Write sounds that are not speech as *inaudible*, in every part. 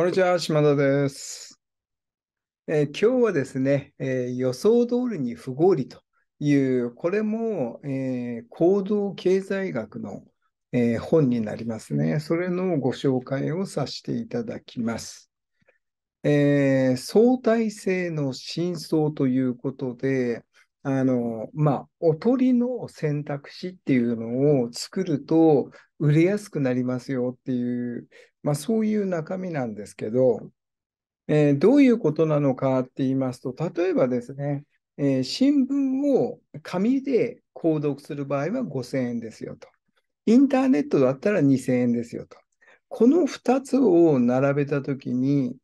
こんにちは、島田です。えー、今日はですね、えー、予想通りに不合理という、これも、えー、行動経済学の、え本になりますね。それのご紹介をさせていただきます。え相対性の真相ということで、あの、まあ、おとりの選択肢っていうのを作ると売れやすくなりますよっていう、まあ、そういう中身なんですけど、えー、どういうことなのかって言いますと、例えばですね、えー、新聞を紙で購読する場合は5000円ですよと。インターネットだったら2000円ですよと。この2つを並べたときに、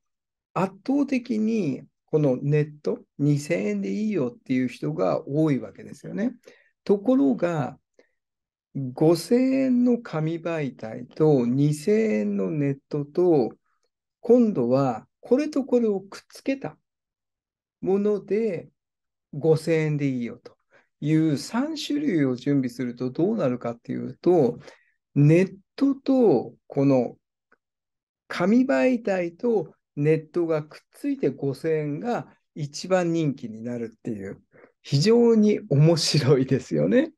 圧倒的にこのネット2000円でいいよっていう人が多いわけですよね。ところが、5000円の紙媒体と2000円のネットと、今度はこれとこれをくっつけたもので5000円でいいよという3種類を準備するとどうなるかっていうと、ネットとこの紙媒体とネットがくっついて5000円が一番人気になるっていう、非常に面白いですよね。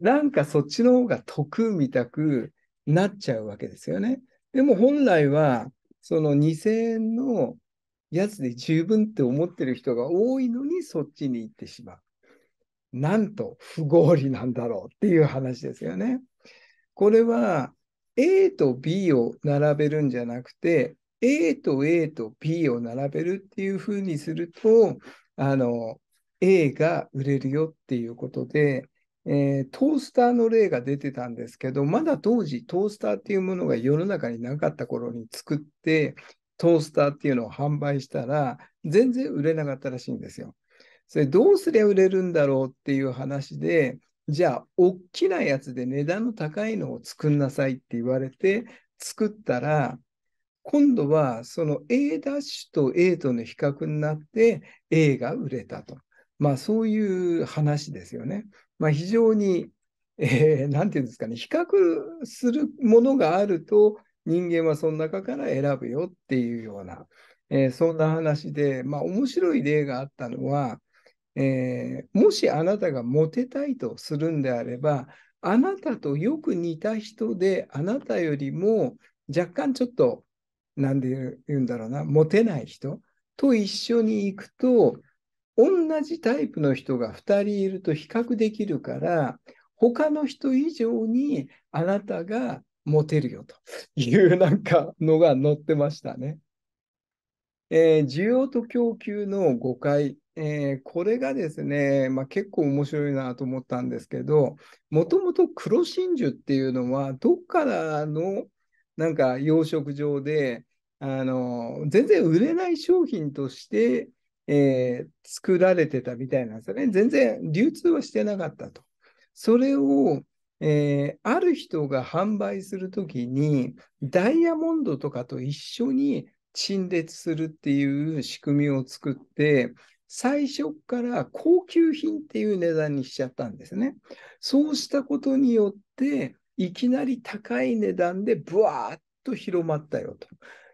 なんかそっちの方が得みたくなっちゃうわけですよね。でも本来は、その2000円のやつで十分って思ってる人が多いのにそっちに行ってしまう。なんと不合理なんだろうっていう話ですよね。これは A と B を並べるんじゃなくて、A と A と B を並べるっていうふうにすると、あの、A が売れるよっていうことで、えー、トースターの例が出てたんですけど、まだ当時トースターっていうものが世の中になかった頃に作って、トースターっていうのを販売したら、全然売れなかったらしいんですよ。それどうすりゃ売れるんだろうっていう話で、じゃあ、大きなやつで値段の高いのを作んなさいって言われて、作ったら、今度はその A' と A との比較になって A が売れたと。まあそういう話ですよね。まあ、非常に、*laughs* えー、なんていうんですかね、比較するものがあると、人間はその中から選ぶよっていうような、えー、そんな話で、まあ、面白い例があったのは、えー、もしあなたがモテたいとするんであれば、あなたとよく似た人で、あなたよりも若干ちょっと、なんで言うんだろうな、モテない人と一緒に行くと、同じタイプの人が2人いると比較できるから、他の人以上にあなたがモテるよというなんかのが載ってましたね。えー、需要と供給の誤解、えー、これがですね、まあ、結構面白いなと思ったんですけど、もともと黒真珠っていうのは、どっからのなんか養殖場で、あの全然売れない商品としてえー、作られてたみたいなんですよね。全然流通はしてなかったと。それを、えー、ある人が販売するときに、ダイヤモンドとかと一緒に陳列するっていう仕組みを作って、最初から高級品っていう値段にしちゃったんですね。そうしたことによって、いきなり高い値段でブワーッと広まったよと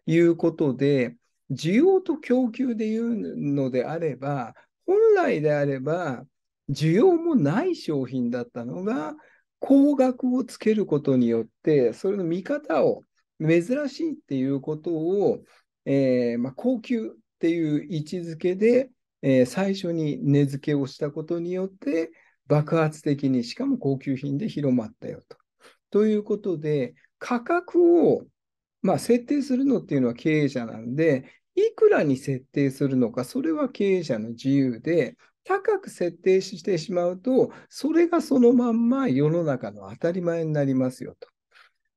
いうことで、需要と供給でいうのであれば、本来であれば、需要もない商品だったのが、高額をつけることによって、それの見方を珍しいっていうことを、えー、まあ、高級っていう位置づけで、えー、最初に値付けをしたことによって、爆発的に、しかも高級品で広まったよと。ということで、価格を、まあ、設定するのっていうのは経営者なんで、いくらに設定するのか、それは経営者の自由で、高く設定してしまうと、それがそのまんま世の中の当たり前になりますよと。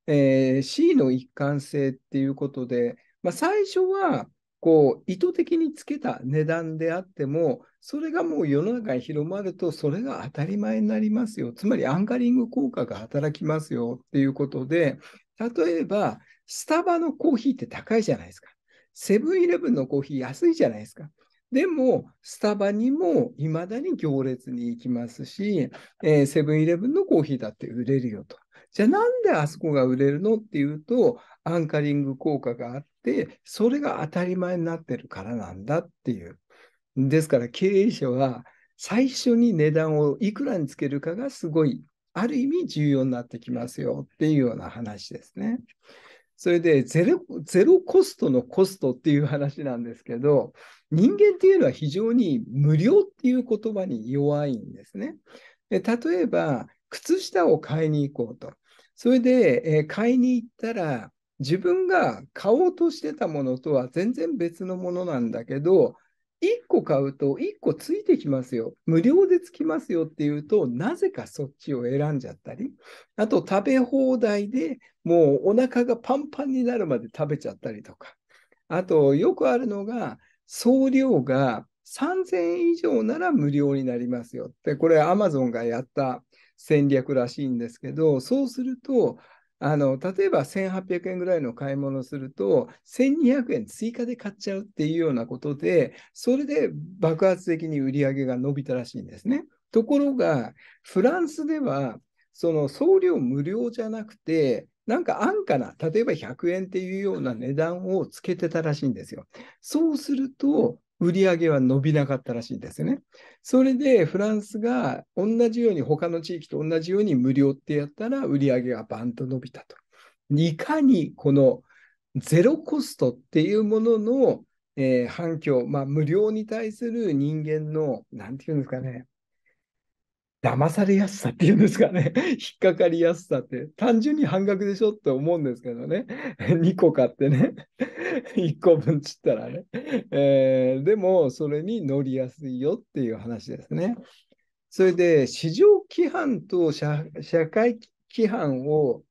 えー、C の一貫性っていうことで、まあ、最初はこう意図的につけた値段であっても、それがもう世の中に広まると、それが当たり前になりますよ。つまりアンカリング効果が働きますよっていうことで、例えば、スタバのコーヒーって高いじゃないですか。セブンイレブンのコーヒー安いじゃないですか。でも、スタバにもいまだに行列に行きますし、えー、セブンイレブンのコーヒーだって売れるよと。じゃあなんであそこが売れるのっていうと、アンカリング効果があって、それが当たり前になってるからなんだっていう。ですから経営者は最初に値段をいくらにつけるかがすごい、ある意味重要になってきますよっていうような話ですね。それでゼロゼロコストのコストっていう話なんですけど、人間っていうのは非常に無料っていう言葉に弱いんですね。で例えば、靴下を買いに行こうと。それで、え買いに行ったら、自分が買おうとしてたものとは全然別のものなんだけど、1個買うと1個ついてきますよ。無料でつきますよっていうと、なぜかそっちを選んじゃったり、あと食べ放題でもうお腹がパンパンになるまで食べちゃったりとか、あとよくあるのが、送料が3000円以上なら無料になりますよって、これ Amazon がやった戦略らしいんですけど、そうすると、あの例えば1800円ぐらいの買い物すると1200円追加で買っちゃうっていうようなことでそれで爆発的に売り上げが伸びたらしいんですね。ところがフランスではその送料無料じゃなくてなんか安価な、例えば100円っていうような値段をつけてたらしいんですよ。そうすると、売り上げは伸びなかったらしいですね。それでフランスが同じように他の地域と同じように無料ってやったら売り上げがバンと伸びたと。いかにこのゼロコストっていうものの、えー、反響、まあ、無料に対する人間の、なんていうんですかね、騙されやすさっていうんですかね、*laughs* 引っかかりやすさって、単純に半額でしょって思うんですけどね、2 *laughs* 個買ってね、1 *laughs* 個分ちったらね、えー、でもそれに乗りやすいよっていう話ですね。それで、市場規範と社会規範を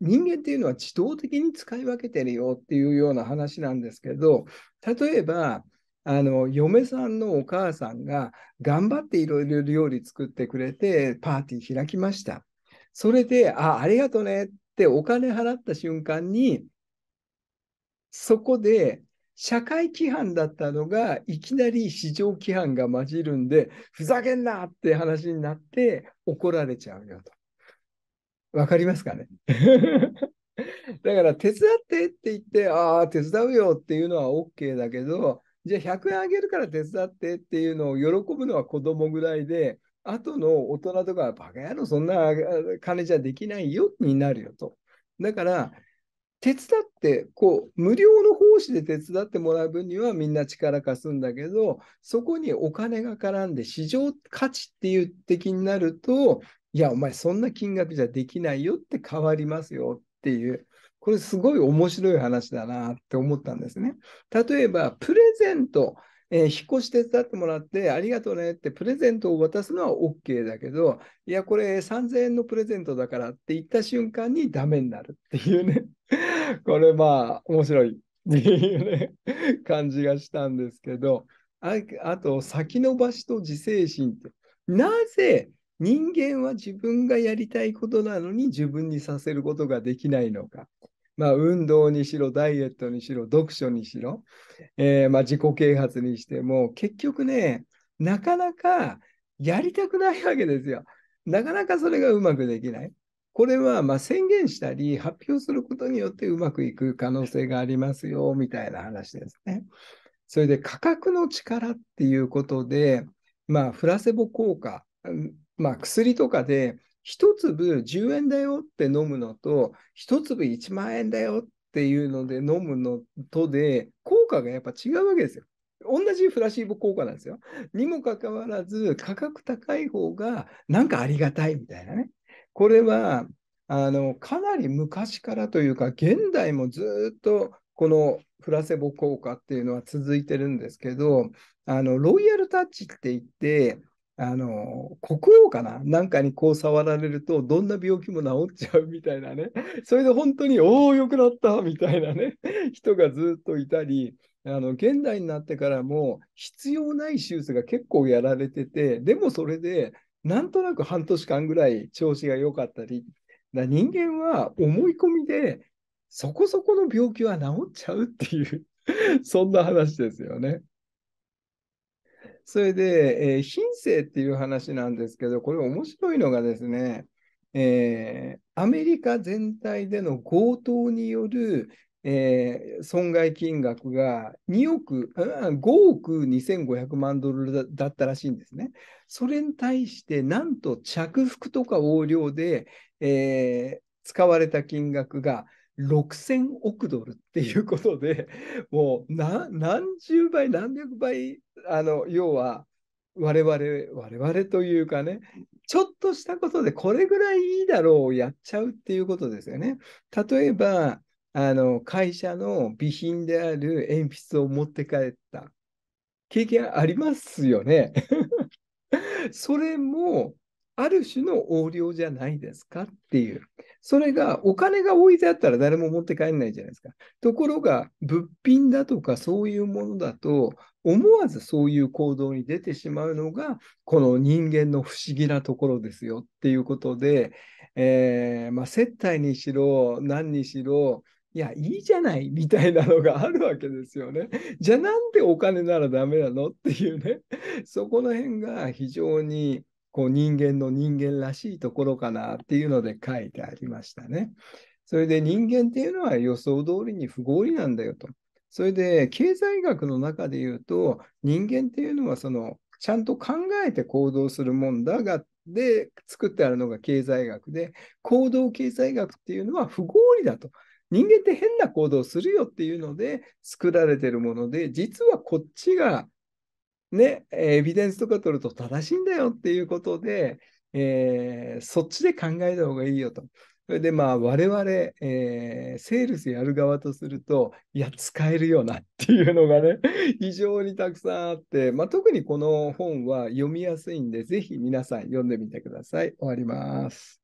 人間っていうのは自動的に使い分けてるよっていうような話なんですけど、例えば、あの嫁さんのお母さんが頑張っていろいろ料理作ってくれてパーティー開きました。それで、あ、ありがとねってお金払った瞬間に、そこで社会規範だったのが、いきなり市場規範が混じるんで、ふざけんなって話になって怒られちゃうよと。わかりますかね *laughs* だから手伝ってって言って、ああ、手伝うよっていうのは OK だけど、じゃあ100円あげるから手伝ってっていうのを喜ぶのは子供ぐらいで、あとの大人とか、バカ野郎、そんな金じゃできないよになるよと。だから、手伝って、こう、無料の奉仕で手伝ってもらう分にはみんな力貸すんだけど、そこにお金が絡んで市場価値っていう的になると、いや、お前そんな金額じゃできないよって変わりますよっていう。これすごい面白い話だなって思ったんですね。例えば、プレゼント、えー、引っ越し手伝ってもらってありがとうねってプレゼントを渡すのは OK だけど、いや、これ3000円のプレゼントだからって言った瞬間にダメになるっていうね。*laughs* これまあ、面白いっていうね、感じがしたんですけど、ああと、先延ばしと自制心って。なぜ人間は自分がやりたいことなのに自分にさせることができないのか。まあ、運動にしろ、ダイエットにしろ、読書にしろ、えー、まあ、自己啓発にしても、結局ね、なかなかやりたくないわけですよ。なかなかそれがうまくできない。これはま宣言したり発表することによってうまくいく可能性がありますよみたいな話ですね。それで価格の力っていうことで、まあ、フラセボ効果、まあ、薬とかで1粒10円だよって飲むのと、1粒1万円だよっていうので飲むのとで、効果がやっぱ違うわけですよ。同じフラシーボ効果なんですよ。にもかかわらず、価格高い方がなんかありがたいみたいなね。これは、あの、かなり昔からというか、現代もずっとこのプラセボ効果っていうのは続いてるんですけど、あのロイヤルタッチって言って、あの、国王かななんかにこう触られると、どんな病気も治っちゃうみたいなね。*laughs* それで本当に、おお、良くなったみたいなね、*laughs* 人がずっといたり、あの、現代になってからも、必要ない手術が結構やられてて、でもそれで、なんとなく半年間ぐらい調子が良かったり、だ人間は思い込みで、そこそこの病気は治っちゃうっていう *laughs* そんな話ですよね。それで、えー、品性っていう話なんですけど、これ面白いのがですね、えー、アメリカ全体での強盗による、えー、損害金額が2億、5億2500万ドルだったらしいんですね。それに対して、なんと着服とか横領で、えー、使われた金額が6000億ドルっていうことで、*laughs* もう何十倍、何百倍、あの要は我々、我々というかね、ちょっとしたことでこれぐらいいいだろうをやっちゃうっていうことですよね。例えば、あの会社の備品である鉛筆を持って帰った経験ありますよね。*laughs* それもある種の横領じゃないですかっていう。それが、お金が置いてあったら誰も持って帰んないじゃないですか。ところが、物品だとかそういうものだと、思わずそういう行動に出てしまうのが、この人間の不思議なところですよっていうことで、えー、まあ、接待にしろ、何にしろ、いや、いいじゃないみたいなのがあるわけですよね。じゃあなんでお金ならダメなのっていうね、そこの辺が非常にこう人間の人間らしいところかなっていうので書いてありましたね。それで人間っていうのは予想通りに不合理なんだよと。それで経済学の中で言うと人間っていうのはそのちゃんと考えて行動するもんだがで作ってあるのが経済学で行動経済学っていうのは不合理だと。人間って変な行動するよっていうので作られてるもので実はこっちがね、エビデンスとか取ると正しいんだよっていうことで、えー、そっちで考えた方がいいよと。それでまあ我々、えー、セールスやる側とすると、いや、使えるよなっていうのがね、非 *laughs* 常にたくさんあって、まあ、特にこの本は読みやすいんで、ぜひ皆さん読んでみてください。終わります。